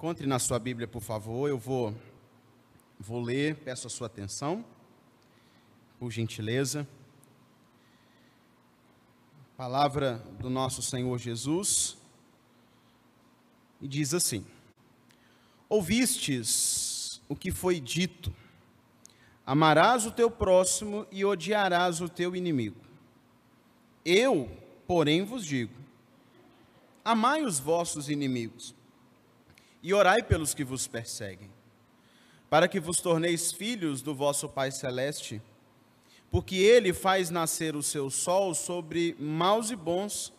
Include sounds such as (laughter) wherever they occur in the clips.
Encontre na sua Bíblia, por favor. Eu vou, vou ler, peço a sua atenção, por gentileza. Palavra do nosso Senhor Jesus. E diz assim: Ouvistes o que foi dito: Amarás o teu próximo e odiarás o teu inimigo. Eu, porém, vos digo: Amai os vossos inimigos e orai pelos que vos perseguem, para que vos torneis filhos do vosso Pai Celeste, porque ele faz nascer o seu sol sobre maus e bons,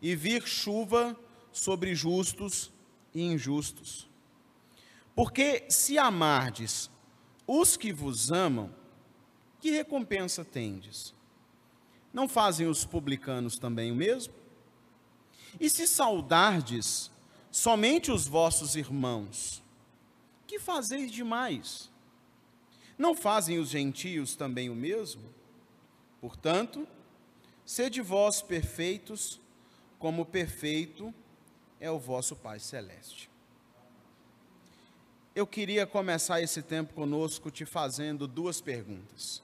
e vir chuva sobre justos e injustos. Porque se amardes os que vos amam, que recompensa tendes? Não fazem os publicanos também o mesmo? E se saudardes somente os vossos irmãos. Que fazeis demais? Não fazem os gentios também o mesmo? Portanto, sede vós perfeitos, como perfeito é o vosso Pai Celeste. Eu queria começar esse tempo conosco te fazendo duas perguntas.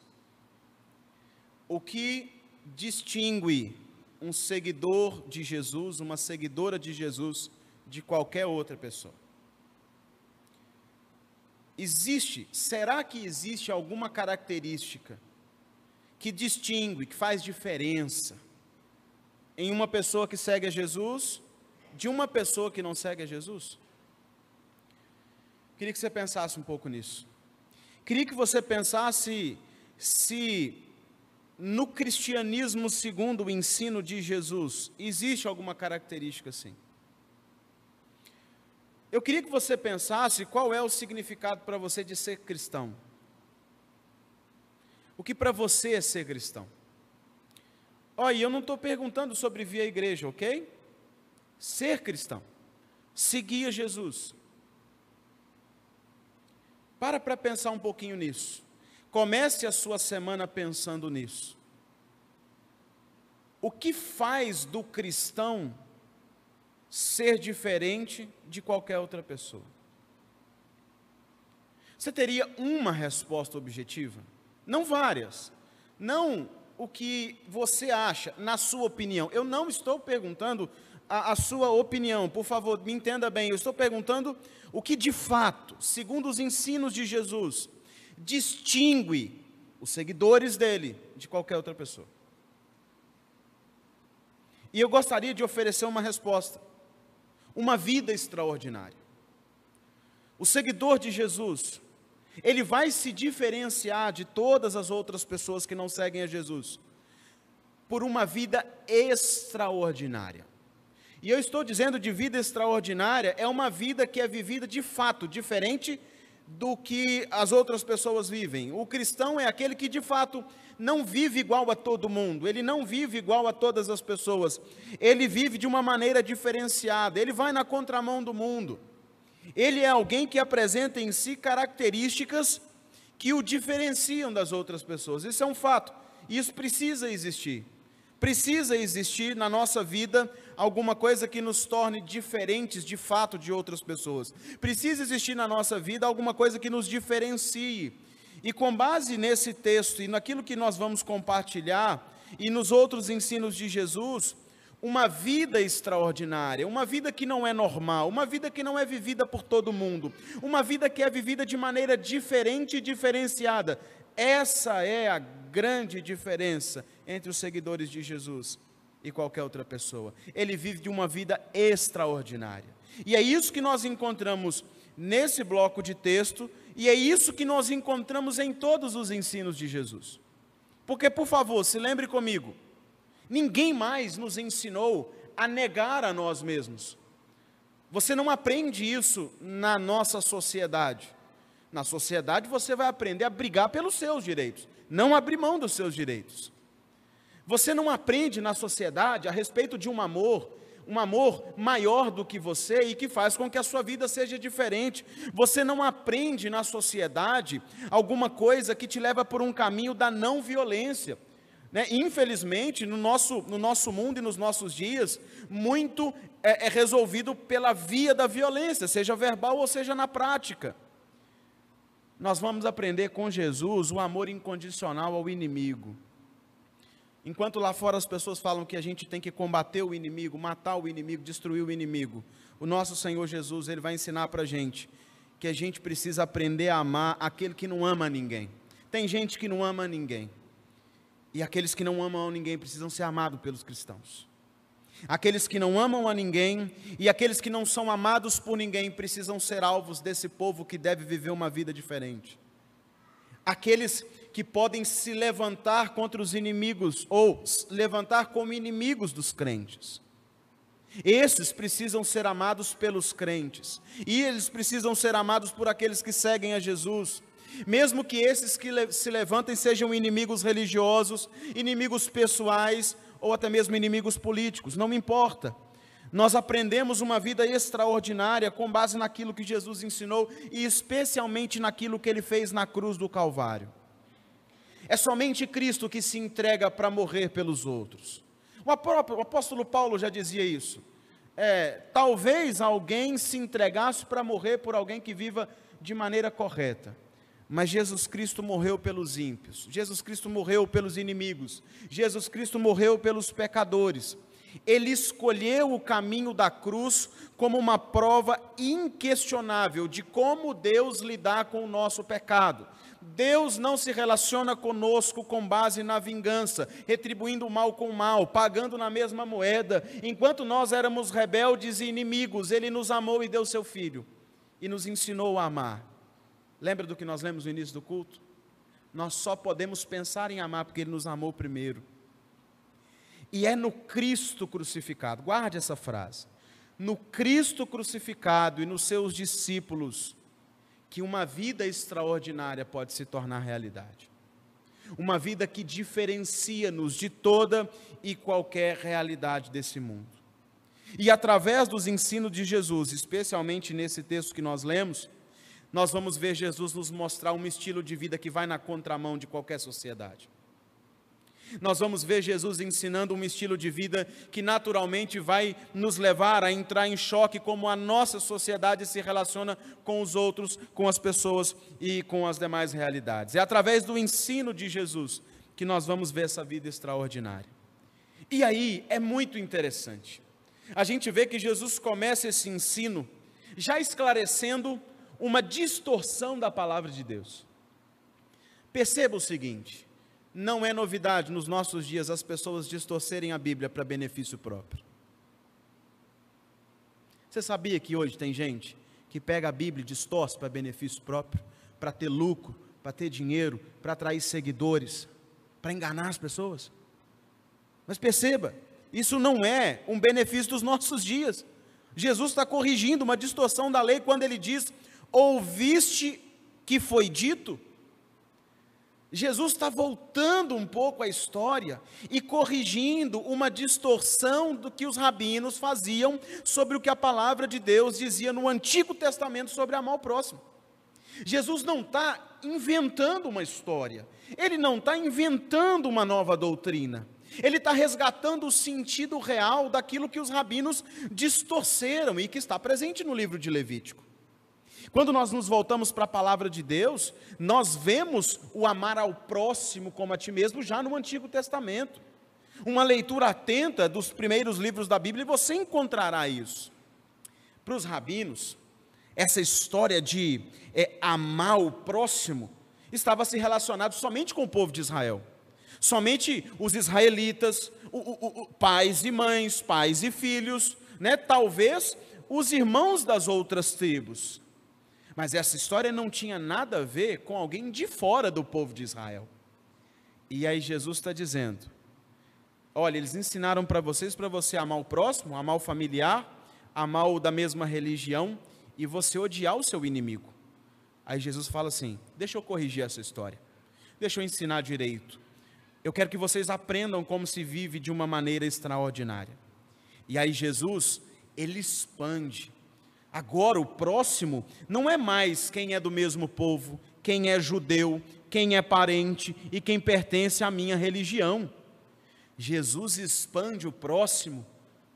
O que distingue um seguidor de Jesus, uma seguidora de Jesus, de qualquer outra pessoa. Existe, será que existe alguma característica que distingue, que faz diferença em uma pessoa que segue a Jesus de uma pessoa que não segue a Jesus? Queria que você pensasse um pouco nisso. Queria que você pensasse se no cristianismo segundo o ensino de Jesus existe alguma característica assim. Eu queria que você pensasse qual é o significado para você de ser cristão. O que para você é ser cristão? Olha, eu não estou perguntando sobre vir à igreja, ok? Ser cristão, seguir Jesus. Para para pensar um pouquinho nisso. Comece a sua semana pensando nisso. O que faz do cristão ser diferente de qualquer outra pessoa? Você teria uma resposta objetiva? Não várias. Não o que você acha, na sua opinião. Eu não estou perguntando a, a, sua opinião, por favor, me entenda bem. Eu estou perguntando o que de fato, segundo os ensinos de Jesus, distingue os seguidores dele de qualquer outra pessoa. E eu gostaria de oferecer uma resposta uma vida extraordinária. O seguidor de Jesus, ele vai se diferenciar de todas as outras pessoas que não seguem a Jesus por uma vida extraordinária. E eu estou dizendo de vida extraordinária, é uma vida que é vivida de fato, diferente do que as outras pessoas vivem. O cristão é aquele que de fato não vive igual a todo mundo, ele não vive igual a todas as pessoas, ele vive de uma maneira diferenciada, ele vai na contramão do mundo. Ele é alguém que apresenta em si características que o diferenciam das outras pessoas. Isso é um fato, isso precisa existir. Precisa existir na nossa vida alguma coisa que nos torne diferentes de fato de outras pessoas. Precisa existir na nossa vida alguma coisa que nos diferencie. E com base nesse texto e naquilo que nós vamos compartilhar e nos outros ensinos de Jesus, uma vida extraordinária, uma vida que não é normal, uma vida que não é vivida por todo mundo, uma vida que é vivida de maneira diferente e diferenciada. Essa é a grande diferença entre os seguidores de Jesus e qualquer outra pessoa. Ele vive de uma vida extraordinária. E é isso que nós encontramos nesse bloco de texto, e é isso que nós encontramos em todos os ensinos de Jesus. Porque, por favor, se lembre comigo, ninguém mais nos ensinou a negar a nós mesmos. Você não aprende isso na nossa sociedade. Na sociedade você vai aprender a brigar pelos seus direitos, não abrir mão dos seus direitos. Você não aprende na sociedade a respeito de um amor um amor maior do que você e que faz com que a sua vida seja diferente. Você não aprende na sociedade alguma coisa que te leva por um caminho da não violência. Né? Infelizmente, no nosso, no nosso mundo e nos nossos dias, muito é, é resolvido pela via da violência, seja verbal ou seja na prática. Nós vamos aprender com Jesus o amor incondicional ao inimigo. Enquanto lá fora as pessoas falam que a gente tem que combater o inimigo, matar o inimigo, destruir o inimigo, o nosso Senhor Jesus, ele vai ensinar para a gente que a gente precisa aprender a amar aquele que não ama ninguém. Tem gente que não ama ninguém. E aqueles que não amam ninguém precisam ser amados pelos cristãos. Aqueles que não amam a ninguém e aqueles que não são amados por ninguém precisam ser alvos desse povo que deve viver uma vida diferente. Aqueles que podem se levantar contra os inimigos ou levantar como inimigos dos crentes. Esses precisam ser amados pelos crentes, e eles precisam ser amados por aqueles que seguem a Jesus. Mesmo que esses que se levantem sejam inimigos religiosos, inimigos pessoais ou até mesmo inimigos políticos, não me importa. Nós aprendemos uma vida extraordinária com base naquilo que Jesus ensinou e especialmente naquilo que ele fez na cruz do Calvário. É somente Cristo que se entrega para morrer pelos outros. O, próprio, o apóstolo Paulo já dizia isso. É, talvez alguém se entregasse para morrer por alguém que viva de maneira correta. Mas Jesus Cristo morreu pelos ímpios, Jesus Cristo morreu pelos inimigos, Jesus Cristo morreu pelos pecadores. Ele escolheu o caminho da cruz como uma prova inquestionável de como Deus lidar com o nosso pecado, Deus não se relaciona conosco com base na vingança, retribuindo o mal com o mal, pagando na mesma moeda. Enquanto nós éramos rebeldes e inimigos, Ele nos amou e deu seu filho e nos ensinou a amar. Lembra do que nós lemos no início do culto? Nós só podemos pensar em amar porque Ele nos amou primeiro. E é no Cristo crucificado, guarde essa frase. No Cristo crucificado e nos seus discípulos que uma vida extraordinária pode se tornar realidade. Uma vida que diferencia-nos de toda e qualquer realidade desse mundo. E através dos ensinos de Jesus, especialmente nesse texto que nós lemos, nós vamos ver Jesus nos mostrar um estilo de vida que vai na contramão de qualquer sociedade. Nós vamos ver Jesus ensinando um estilo de vida que naturalmente vai nos levar a entrar em choque como a nossa sociedade se relaciona com os outros, com as pessoas e com as demais realidades. É através do ensino de Jesus que nós vamos ver essa vida extraordinária. E aí é muito interessante. A gente vê que Jesus começa esse ensino já esclarecendo uma distorção da palavra de Deus. Perceba o seguinte: não é novidade nos nossos dias as pessoas distorcerem a Bíblia para benefício próprio. Você sabia que hoje tem gente que pega a Bíblia e distorce para benefício próprio, para ter lucro, para ter dinheiro, para atrair seguidores, para enganar as pessoas? Mas perceba, isso não é um benefício dos nossos dias. Jesus está corrigindo uma distorção da lei quando ele diz: Ouviste que foi dito? Jesus está voltando um pouco a história e corrigindo uma distorção do que os rabinos faziam sobre o que a palavra de Deus dizia no Antigo Testamento sobre amar o próximo. Jesus não está inventando uma história, ele não está inventando uma nova doutrina, ele está resgatando o sentido real daquilo que os rabinos distorceram e que está presente no livro de Levítico. Quando nós nos voltamos para a palavra de Deus, nós vemos o amar ao próximo como a ti mesmo já no Antigo Testamento. Uma leitura atenta dos primeiros livros da Bíblia, e você encontrará isso. Para os rabinos, essa história de é, amar o próximo estava se relacionado somente com o povo de Israel. Somente os israelitas, o, o, o, pais e mães, pais e filhos, né? talvez os irmãos das outras tribos. Mas essa história não tinha nada a ver com alguém de fora do povo de Israel. E aí Jesus está dizendo: olha, eles ensinaram para vocês para você amar o próximo, amar o familiar, amar o da mesma religião e você odiar o seu inimigo. Aí Jesus fala assim: deixa eu corrigir essa história, deixa eu ensinar direito. Eu quero que vocês aprendam como se vive de uma maneira extraordinária. E aí Jesus, ele expande Agora, o próximo não é mais quem é do mesmo povo, quem é judeu, quem é parente e quem pertence à minha religião. Jesus expande o próximo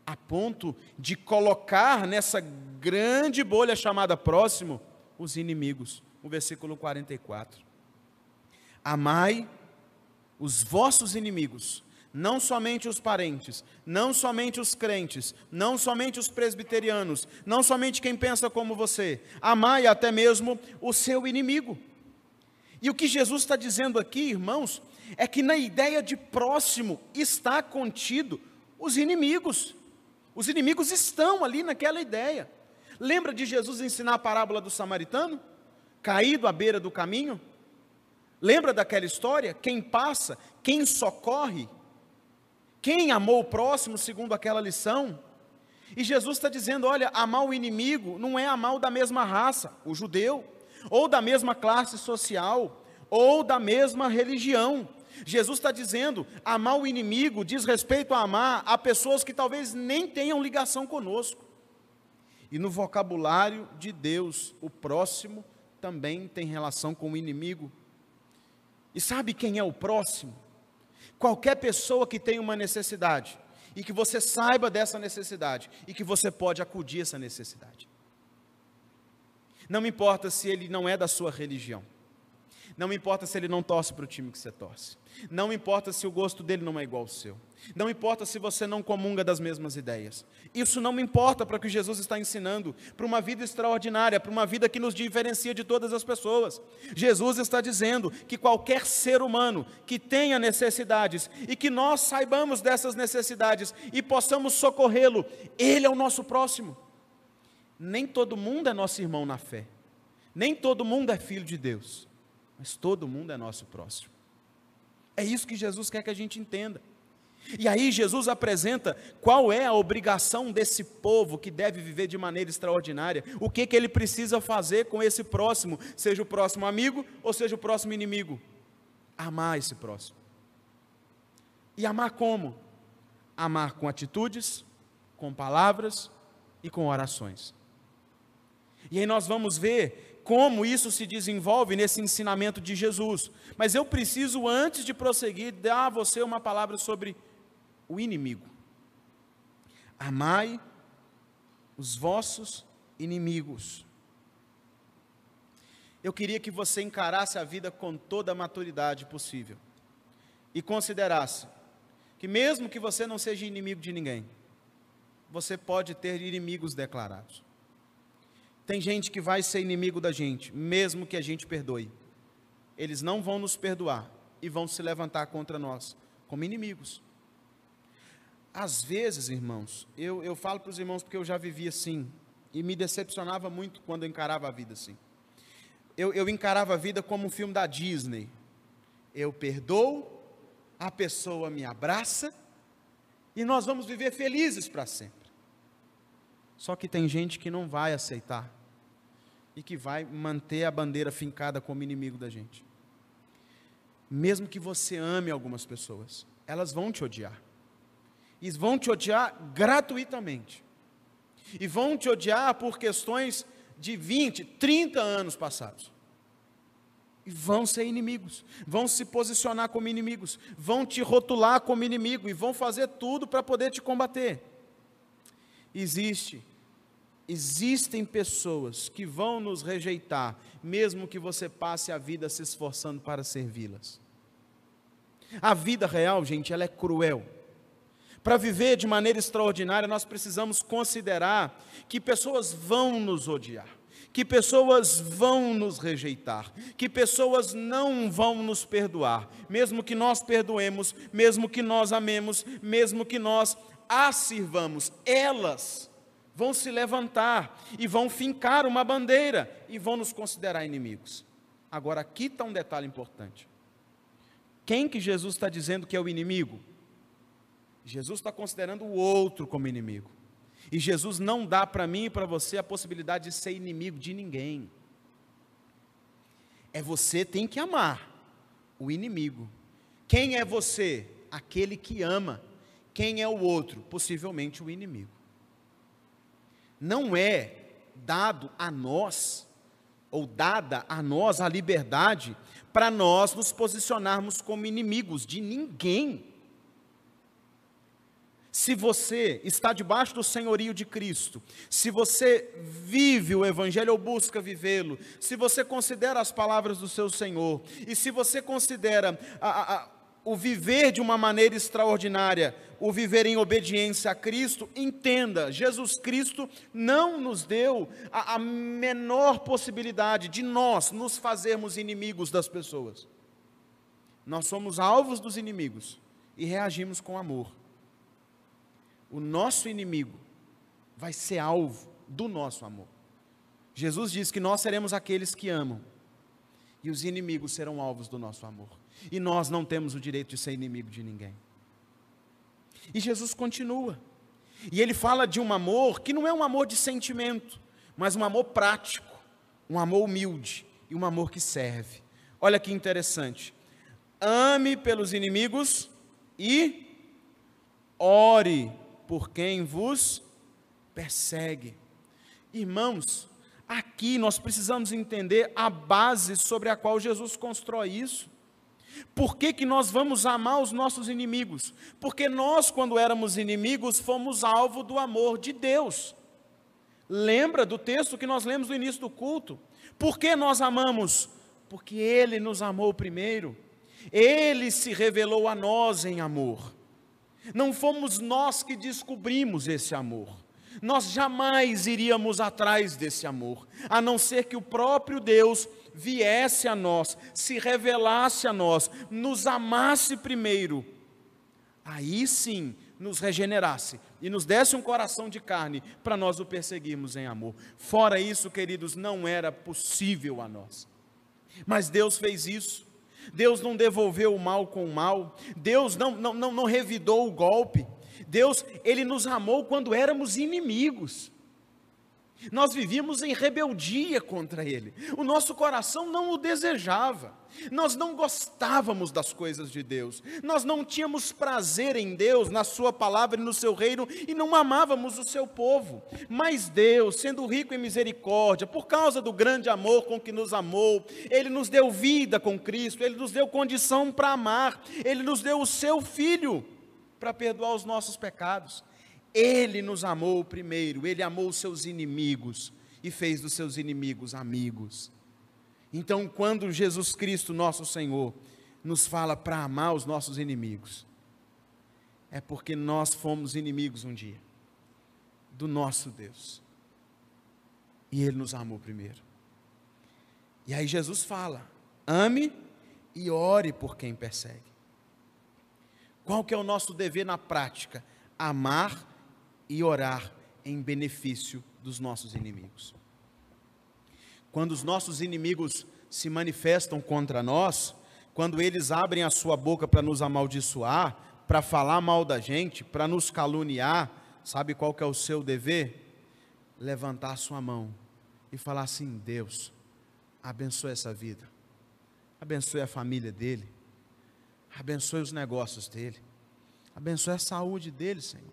a ponto de colocar nessa grande bolha chamada próximo os inimigos. O versículo 44. Amai os vossos inimigos não somente os parentes, não somente os crentes, não somente os presbiterianos, não somente quem pensa como você, amai até mesmo o seu inimigo. E o que Jesus está dizendo aqui, irmãos, é que na ideia de próximo está contido os inimigos. Os inimigos estão ali naquela ideia. Lembra de Jesus ensinar a parábola do samaritano? Caído à beira do caminho? Lembra daquela história? Quem passa, quem socorre, quem amou o próximo, segundo aquela lição? E Jesus está dizendo: olha, amar o inimigo não é amar o da mesma raça, o judeu, ou da mesma classe social, ou da mesma religião. Jesus está dizendo: amar o inimigo diz respeito a amar a pessoas que talvez nem tenham ligação conosco. E no vocabulário de Deus, o próximo também tem relação com o inimigo. E sabe quem é o próximo? Qualquer pessoa que tem uma necessidade e que você saiba dessa necessidade e que você pode acudir essa necessidade. Não importa se ele não é da sua religião. Não importa se ele não torce para o time que você torce. Não importa se o gosto dele não é igual ao seu. Não importa se você não comunga das mesmas ideias. Isso não me importa para o que Jesus está ensinando, para uma vida extraordinária, para uma vida que nos diferencia de todas as pessoas. Jesus está dizendo que qualquer ser humano que tenha necessidades e que nós saibamos dessas necessidades e possamos socorrê-lo, ele é o nosso próximo. Nem todo mundo é nosso irmão na fé. Nem todo mundo é filho de Deus mas todo mundo é nosso próximo. É isso que Jesus quer que a gente entenda. E aí Jesus apresenta qual é a obrigação desse povo que deve viver de maneira extraordinária, o que que ele precisa fazer com esse próximo, seja o próximo amigo ou seja o próximo inimigo. Amar esse próximo. E amar como? Amar com atitudes, com palavras e com orações. E aí nós vamos ver como isso se desenvolve nesse ensinamento de Jesus. Mas eu preciso, antes de prosseguir, dar a você uma palavra sobre o inimigo. Amai os vossos inimigos. Eu queria que você encarasse a vida com toda a maturidade possível e considerasse que, mesmo que você não seja inimigo de ninguém, você pode ter inimigos declarados. Tem gente que vai ser inimigo da gente, mesmo que a gente perdoe. Eles não vão nos perdoar e vão se levantar contra nós como inimigos. Às vezes, irmãos, eu, eu falo para os irmãos porque eu já vivi assim e me decepcionava muito quando eu encarava a vida assim. Eu, eu encarava a vida como um filme da Disney. Eu perdoo, a pessoa me abraça e nós vamos viver felizes para sempre. Só que tem gente que não vai aceitar e que vai manter a bandeira fincada como inimigo da gente. Mesmo que você ame algumas pessoas, elas vão te odiar. E vão te odiar gratuitamente. E vão te odiar por questões de 20, 30 anos passados. E vão ser inimigos, vão se posicionar como inimigos, vão te rotular como inimigo e vão fazer tudo para poder te combater. Existe Existem pessoas que vão nos rejeitar, mesmo que você passe a vida se esforçando para servi-las. A vida real, gente, ela é cruel. Para viver de maneira extraordinária, nós precisamos considerar que pessoas vão nos odiar, que pessoas vão nos rejeitar, que pessoas não vão nos perdoar, mesmo que nós perdoemos, mesmo que nós amemos, mesmo que nós as sirvamos, elas vão se levantar e vão fincar uma bandeira e vão nos considerar inimigos. Agora, aqui está um detalhe importante. Quem que Jesus está dizendo que é o inimigo? Jesus está considerando o outro como inimigo. E Jesus não dá para mim e para você a possibilidade de ser inimigo de ninguém. É você tem que amar o inimigo. Quem é você? Aquele que ama. Quem é o outro? Possivelmente o inimigo não é dado a nós, ou dada a nós a liberdade, para nós nos posicionarmos como inimigos de ninguém. Se você está debaixo do senhorio de Cristo, se você vive o Evangelho ou busca vivê-lo, se você considera as palavras do seu Senhor, e se você considera a, a, o viver de uma maneira extraordinária, o viver em obediência a Cristo, entenda, Jesus Cristo não nos deu a, a menor possibilidade de nós nos fazermos inimigos das pessoas. Nós somos alvos dos inimigos e reagimos com amor. O nosso inimigo vai ser alvo do nosso amor. Jesus diz que nós seremos aqueles que amam, e os inimigos serão alvos do nosso amor. E nós não temos o direito de ser inimigo de ninguém. E Jesus continua. E ele fala de um amor que não é um amor de sentimento, mas um amor prático, um amor humilde e um amor que serve. Olha que interessante. Ame pelos inimigos e ore por quem vos persegue. Irmãos, aqui nós precisamos entender a base sobre a qual Jesus constrói isso. Por que, que nós vamos amar os nossos inimigos? Porque nós, quando éramos inimigos, fomos alvo do amor de Deus. Lembra do texto que nós lemos no início do culto? Por que nós amamos? Porque Ele nos amou primeiro. Ele se revelou a nós em amor. Não fomos nós que descobrimos esse amor. Nós jamais iríamos atrás desse amor, a não ser que o próprio Deus viesse a nós, se revelasse a nós, nos amasse primeiro. Aí sim nos regenerasse e nos desse um coração de carne para nós o perseguirmos em amor. Fora isso, queridos, não era possível a nós. Mas Deus fez isso. Deus não devolveu o mal com o mal. Deus não, não, não, não revidou o golpe. Deus, ele nos amou quando éramos inimigos. Nós vivíamos em rebeldia contra ele. O nosso coração não o desejava. Nós não gostávamos das coisas de Deus. Nós não tínhamos prazer em Deus, na sua palavra e no seu reino e não amávamos o seu povo. Mas Deus, sendo rico em misericórdia, por causa do grande amor com que nos amou, ele nos deu vida com Cristo, ele nos deu condição para amar, ele nos deu o seu filho para perdoar os nossos pecados. Ele nos amou primeiro, ele amou os seus inimigos e fez dos seus inimigos amigos. Então, quando Jesus Cristo, nosso Senhor, nos fala para amar os nossos inimigos, é porque nós fomos inimigos um dia do nosso Deus. E ele nos amou primeiro. E aí Jesus fala: ame e ore por quem persegue. Qual que é o nosso dever na prática? Amar e orar em benefício dos nossos inimigos. Quando os nossos inimigos se manifestam contra nós, quando eles abrem a sua boca para nos amaldiçoar, para falar mal da gente, para nos caluniar, sabe qual que é o seu dever? Levantar a sua mão e falar assim: Deus, abençoe essa vida, abençoe a família dele, Abençoe os negócios dele. Abençoe a saúde dele, Senhor.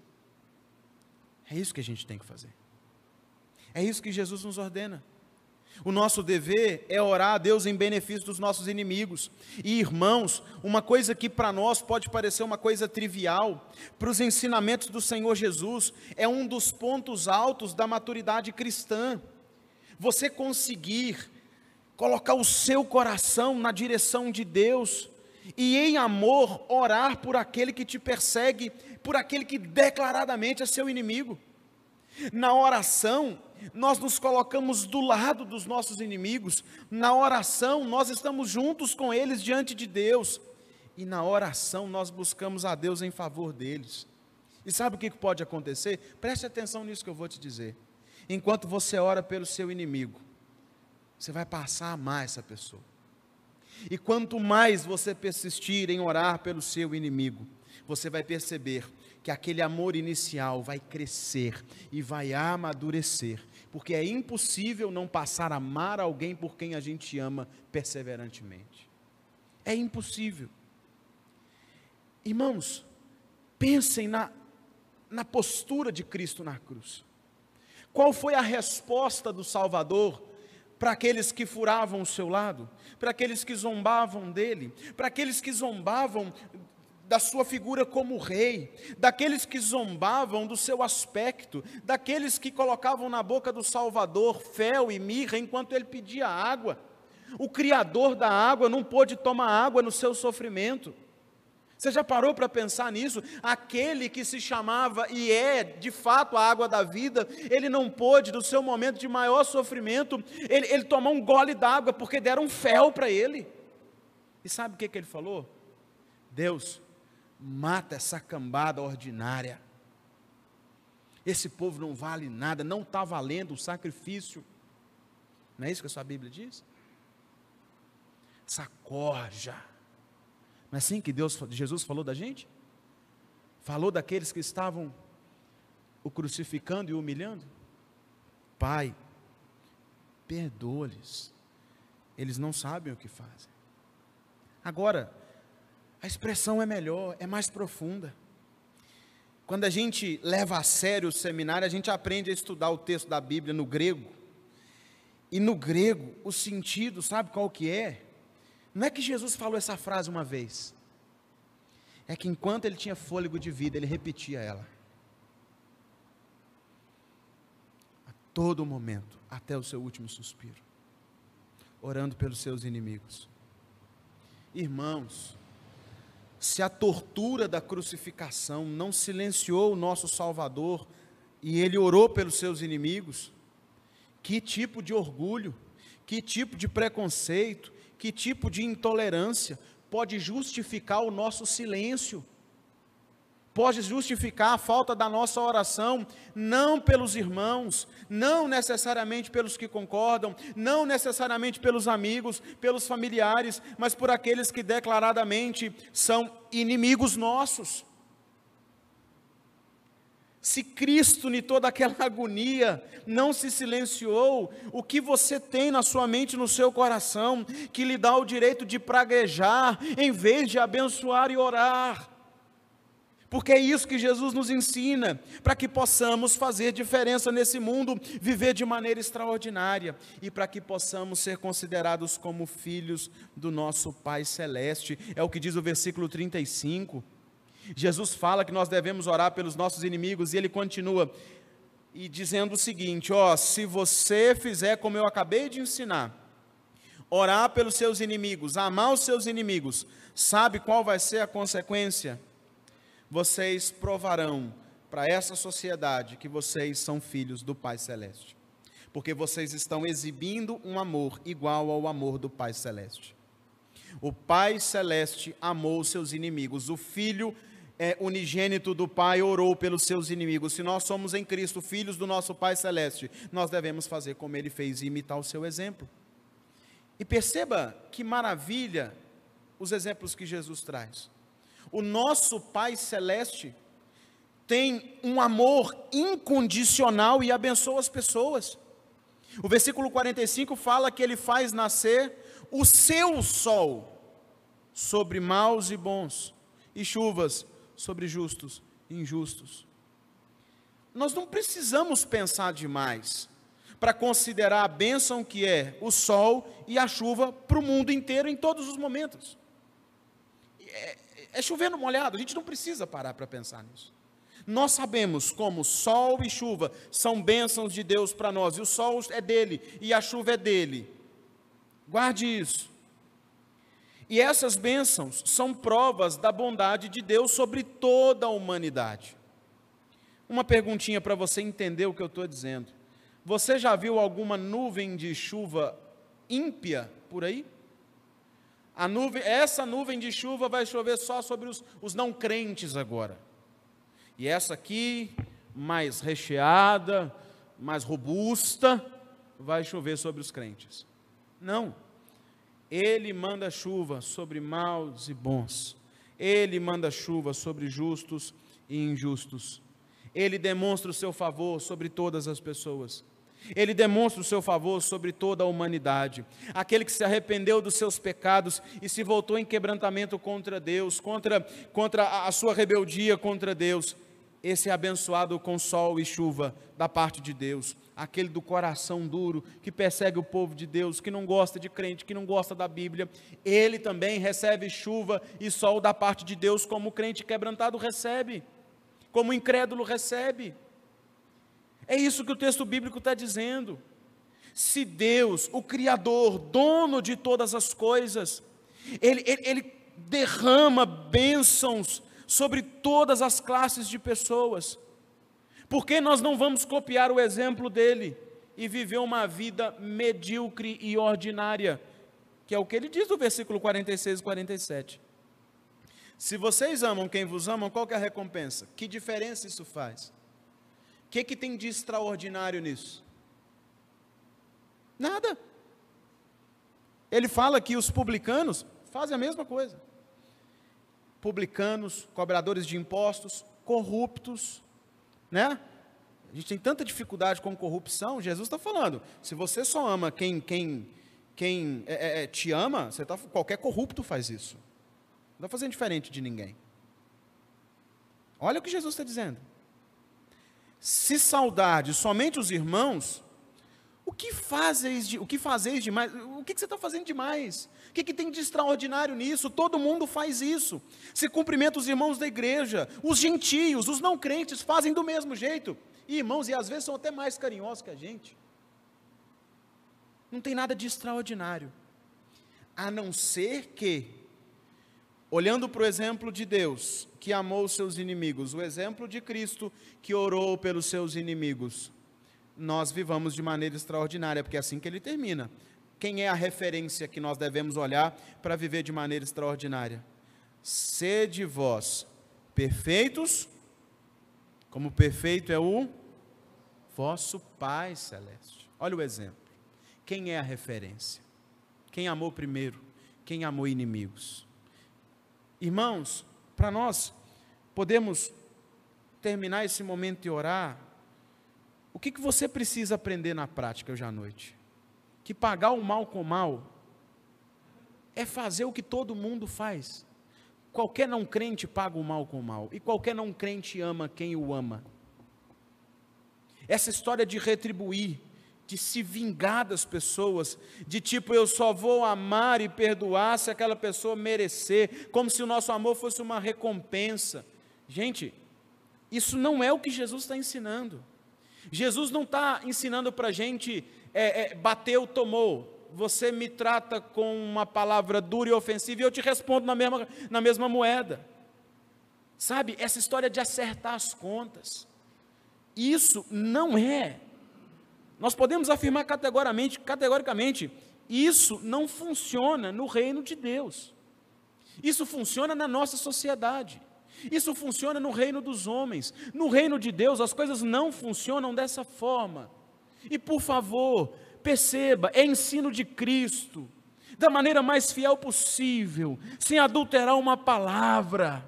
É isso que a gente tem que fazer. É isso que Jesus nos ordena. O nosso dever é orar a Deus em benefício dos nossos inimigos. E irmãos, uma coisa que para nós pode parecer uma coisa trivial, para os ensinamentos do Senhor Jesus, é um dos pontos altos da maturidade cristã. Você conseguir colocar o seu coração na direção de Deus, e em amor orar por aquele que te persegue, por aquele que declaradamente é seu inimigo. Na oração, nós nos colocamos do lado dos nossos inimigos, na oração, nós estamos juntos com eles diante de Deus, e na oração, nós buscamos a Deus em favor deles. E sabe o que pode acontecer? Preste atenção nisso que eu vou te dizer. Enquanto você ora pelo seu inimigo, você vai passar a amar essa pessoa e quanto mais você persistir em orar pelo seu inimigo, você vai perceber que aquele amor inicial vai crescer e vai amadurecer, porque é impossível não passar a amar alguém por quem a gente ama perseverantemente. É impossível. Irmãos, pensem na, na postura de Cristo na cruz. Qual foi a resposta do Salvador para aqueles que furavam o seu lado, para aqueles que zombavam dele, para aqueles que zombavam da sua figura como rei, daqueles que zombavam do seu aspecto, daqueles que colocavam na boca do Salvador fel e mirra enquanto ele pedia água. O Criador da água não pôde tomar água no seu sofrimento. Você já parou para pensar nisso? Aquele que se chamava e é de fato a água da vida, ele não pôde, no seu momento de maior sofrimento, ele, ele tomou um gole d'água porque deram um fel para ele. E sabe o que, que ele falou? Deus, mata essa cambada ordinária. Esse povo não vale nada, não está valendo o sacrifício. Não é isso que a sua Bíblia diz? Sacorja não é assim que Deus, Jesus falou da gente? Falou daqueles que estavam o crucificando e o humilhando? Pai, perdoa-lhes. Eles não sabem o que fazem. Agora, a expressão é melhor, é mais profunda. Quando a gente leva a sério o seminário, a gente aprende a estudar o texto da Bíblia no grego. E no grego, o sentido, sabe qual que é? Não é que Jesus falou essa frase uma vez. É que enquanto ele tinha fôlego de vida, ele repetia ela. A todo momento, até o seu último suspiro. Orando pelos seus inimigos. Irmãos, se a tortura da crucificação não silenciou o nosso Salvador e ele orou pelos seus inimigos, que tipo de orgulho, que tipo de preconceito, que tipo de intolerância pode justificar o nosso silêncio? pode justificar a falta da nossa oração, não pelos irmãos, não necessariamente pelos que concordam, não necessariamente pelos amigos, pelos familiares, mas por aqueles que declaradamente são inimigos nossos. Se Cristo, em toda aquela (laughs) agonia, não se silenciou, o que você tem na sua mente, no seu coração, que lhe dá o direito de praguejar, em vez de abençoar e orar? Porque é isso que Jesus nos ensina, para que possamos fazer diferença nesse mundo, viver de maneira extraordinária e para que possamos ser considerados como filhos do nosso Pai Celeste. É o que diz o versículo 35 Jesus fala que nós devemos orar pelos nossos inimigos e ele continua e dizendo o seguinte: ó, se você fizer como eu acabei de ensinar, orar pelos seus inimigos, amar os seus inimigos, sabe qual vai ser a consequência? Vocês provarão para essa sociedade que vocês são filhos do Pai Celeste, porque vocês estão exibindo um amor igual ao amor do Pai Celeste. O Pai Celeste amou seus inimigos, o Filho é, unigênito do Pai orou pelos seus inimigos. Se nós somos em Cristo filhos do nosso Pai Celeste, nós devemos fazer como ele fez e imitar o seu exemplo. E perceba que maravilha os exemplos que Jesus traz. O nosso Pai Celeste tem um amor incondicional e abençoa as pessoas. O versículo 45 fala que ele faz nascer o seu sol sobre maus e bons, e chuvas sobre justos e injustos. Nós não precisamos pensar demais para considerar a bênção que é o sol e a chuva para o mundo inteiro em todos os momentos. É, é chovendo molhado, a gente não precisa parar para pensar nisso. Nós sabemos como sol e chuva são bênçãos de Deus para nós, e o sol é dele e a chuva é dele. Guarde isso. E essas bênçãos são provas da bondade de Deus sobre toda a humanidade. Uma perguntinha para você entender o que eu estou dizendo. Você já viu alguma nuvem de chuva ímpia por aí? A nuvem, essa nuvem de chuva vai chover só sobre os, os não crentes agora. E essa aqui, mais recheada, mais robusta, vai chover sobre os crentes. Não. Ele manda chuva sobre maus e bons. Ele manda chuva sobre justos e injustos. Ele demonstra o seu favor sobre todas as pessoas. Ele demonstra o seu favor sobre toda a humanidade. Aquele que se arrependeu dos seus pecados e se voltou em quebrantamento contra Deus, contra, contra a sua rebeldia contra Deus, esse é abençoado com sol e chuva da parte de Deus, aquele do coração duro, que persegue o povo de Deus, que não gosta de crente, que não gosta da Bíblia, ele também recebe chuva e sol da parte de Deus, como o crente quebrantado recebe, como o incrédulo recebe. É isso que o texto bíblico está dizendo. Se Deus, o Criador, dono de todas as coisas, ele, ele, ele derrama bênçãos sobre todas as classes de pessoas. Por que nós não vamos copiar o exemplo dele e viver uma vida medíocre e ordinária? Que é o que ele diz no versículo 46 e 47. Se vocês amam quem vos amam, qual é a recompensa? Que diferença isso faz? O que, que tem de extraordinário nisso? Nada. Ele fala que os publicanos fazem a mesma coisa publicanos, cobradores de impostos, corruptos, né? A gente tem tanta dificuldade com corrupção. Jesus está falando: se você só ama quem quem quem é, é, é, te ama, você tá, qualquer corrupto faz isso. Não está fazendo diferente de ninguém. Olha o que Jesus está dizendo. Se saudade somente os irmãos, o que fazes de, o que fazeis demais? O que, que você está fazendo demais? O que, que tem de extraordinário nisso? Todo mundo faz isso. Se cumprimenta os irmãos da igreja, os gentios, os não crentes fazem do mesmo jeito. E irmãos, e às vezes são até mais carinhosos que a gente. Não tem nada de extraordinário. A não ser que, olhando para o exemplo de Deus, que amou os seus inimigos, o exemplo de Cristo, que orou pelos seus inimigos, nós vivamos de maneira extraordinária, porque é assim que ele termina. Quem é a referência que nós devemos olhar para viver de maneira extraordinária? Sede vós perfeitos, como perfeito é o vosso Pai Celeste. Olha o exemplo. Quem é a referência? Quem amou primeiro? Quem amou inimigos? Irmãos, para nós podemos terminar esse momento e orar o que, que você precisa aprender na prática hoje à noite? Que pagar o mal com o mal é fazer o que todo mundo faz. Qualquer não crente paga o mal com o mal, e qualquer não crente ama quem o ama. Essa história de retribuir, de se vingar das pessoas, de tipo, eu só vou amar e perdoar se aquela pessoa merecer, como se o nosso amor fosse uma recompensa. Gente, isso não é o que Jesus está ensinando. Jesus não está ensinando para a gente é, é, bateu, tomou. Você me trata com uma palavra dura e ofensiva e eu te respondo na mesma, na mesma moeda. Sabe, essa história de acertar as contas, isso não é. Nós podemos afirmar categoricamente, categoricamente, isso não funciona no reino de Deus. Isso funciona na nossa sociedade. Isso funciona no reino dos homens. No reino de Deus, as coisas não funcionam dessa forma. E por favor, perceba, é ensino de Cristo, da maneira mais fiel possível, sem adulterar uma palavra.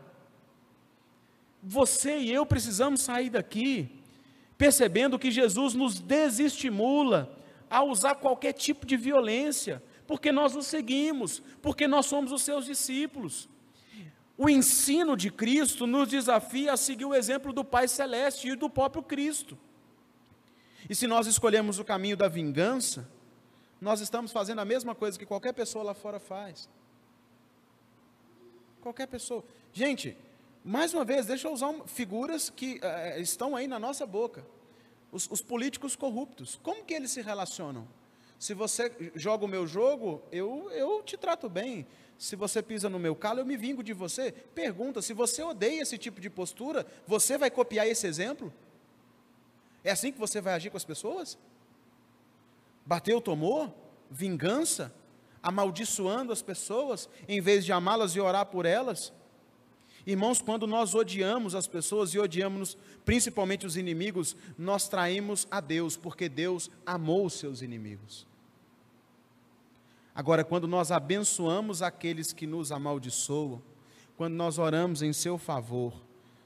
Você e eu precisamos sair daqui percebendo que Jesus nos desestimula a usar qualquer tipo de violência, porque nós o seguimos, porque nós somos os seus discípulos. O ensino de Cristo nos desafia a seguir o exemplo do Pai Celeste e do próprio Cristo. E se nós escolhemos o caminho da vingança, nós estamos fazendo a mesma coisa que qualquer pessoa lá fora faz. Qualquer pessoa. Gente, mais uma vez, deixa eu usar figuras que eh, eh, estão aí na nossa boca. Os, os políticos corruptos. Como que eles se relacionam? Se você joga o meu jogo, eu, eu te trato bem. Se você pisa no meu calo, eu me vingo de você. Pergunta: se você odeia esse tipo de postura, você vai copiar esse exemplo? É assim que você vai agir com as pessoas? Bateu, tomou? Vingança? Amaldiçoando as pessoas, em vez de amá-las e orar por elas? Irmãos, quando nós odiamos as pessoas e odiamos principalmente os inimigos, nós traímos a Deus, porque Deus amou os seus inimigos. Agora, quando nós abençoamos aqueles que nos amaldiçoam, quando nós oramos em seu favor,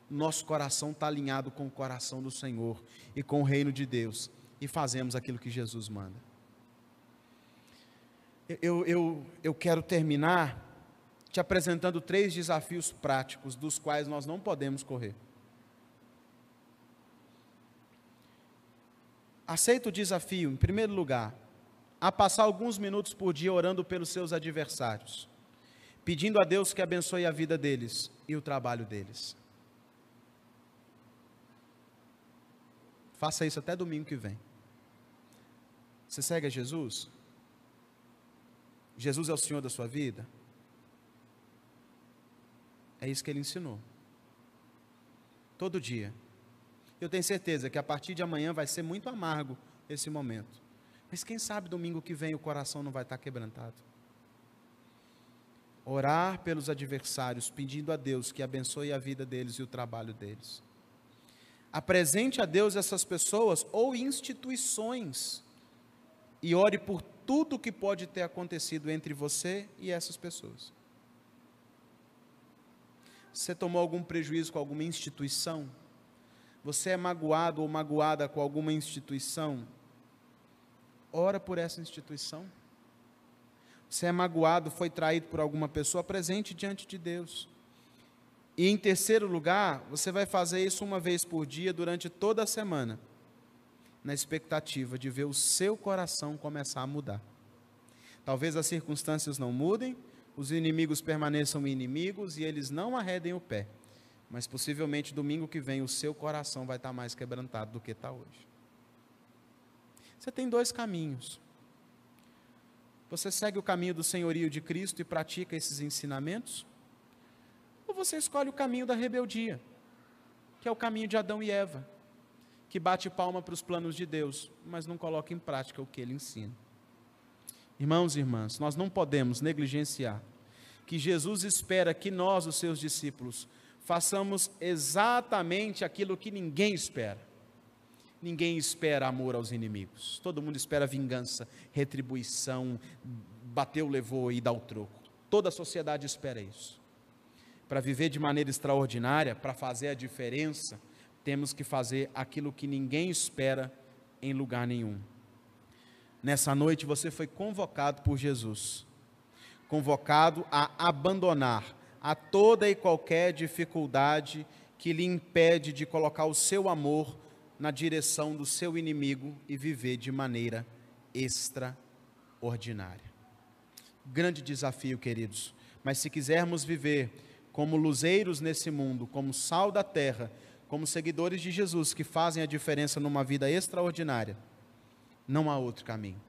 nosso coração está alinhado com o coração do Senhor e com o reino de Deus, e fazemos aquilo que Jesus manda. Eu, eu, eu quero terminar te apresentando três desafios práticos dos quais nós não podemos correr. Aceita o desafio, em primeiro lugar, a passar alguns minutos por dia orando pelos seus adversários, pedindo a Deus que abençoe a vida deles e o trabalho deles. Faça isso até domingo que vem. Você segue a Jesus? Jesus é o Senhor da sua vida? É isso que ele ensinou. Todo dia. Eu tenho certeza que a partir de amanhã vai ser muito amargo esse momento. Mas quem sabe domingo que vem o coração não vai estar quebrantado. Orar pelos adversários, pedindo a Deus que abençoe a vida deles e o trabalho deles. Apresente a Deus essas pessoas ou instituições e ore por tudo que pode ter acontecido entre você e essas pessoas. Você tomou algum prejuízo com alguma instituição? Você é magoado ou magoada com alguma instituição? Ora por essa instituição. Você é magoado, foi traído por alguma pessoa, presente diante de Deus. E em terceiro lugar, você vai fazer isso uma vez por dia durante toda a semana, na expectativa de ver o seu coração começar a mudar. Talvez as circunstâncias não mudem, os inimigos permaneçam inimigos e eles não arredem o pé. Mas possivelmente domingo que vem o seu coração vai estar mais quebrantado do que está hoje. Você tem dois caminhos. Você segue o caminho do senhorio de Cristo e pratica esses ensinamentos? Ou você escolhe o caminho da rebeldia, que é o caminho de Adão e Eva, que bate palma para os planos de Deus, mas não coloca em prática o que ele ensina? Irmãos e irmãs, nós não podemos negligenciar que Jesus espera que nós, os seus discípulos, façamos exatamente aquilo que ninguém espera. Ninguém espera amor aos inimigos. Todo mundo espera vingança, retribuição, bateu, levou e dá o troco. Toda a sociedade espera isso. Para viver de maneira extraordinária, para fazer a diferença, temos que fazer aquilo que ninguém espera em lugar nenhum. Nessa noite você foi convocado por Jesus, convocado a abandonar a toda e qualquer dificuldade que lhe impede de colocar o seu amor na direção do seu inimigo e viver de maneira extraordinária. Grande desafio, queridos, mas se quisermos viver como luzeiros nesse mundo, como sal da terra, como seguidores de Jesus que fazem a diferença numa vida extraordinária, não há outro caminho.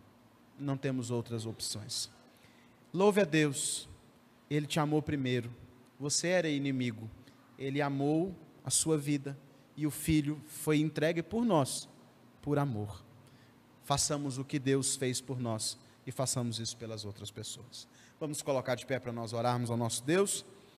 Não temos outras opções. Louve a Deus. Ele te amou primeiro. Você era inimigo. Ele amou a sua vida e o filho foi entregue por nós por amor. Façamos o que Deus fez por nós e façamos isso pelas outras pessoas. Vamos colocar de pé para nós orarmos ao nosso Deus.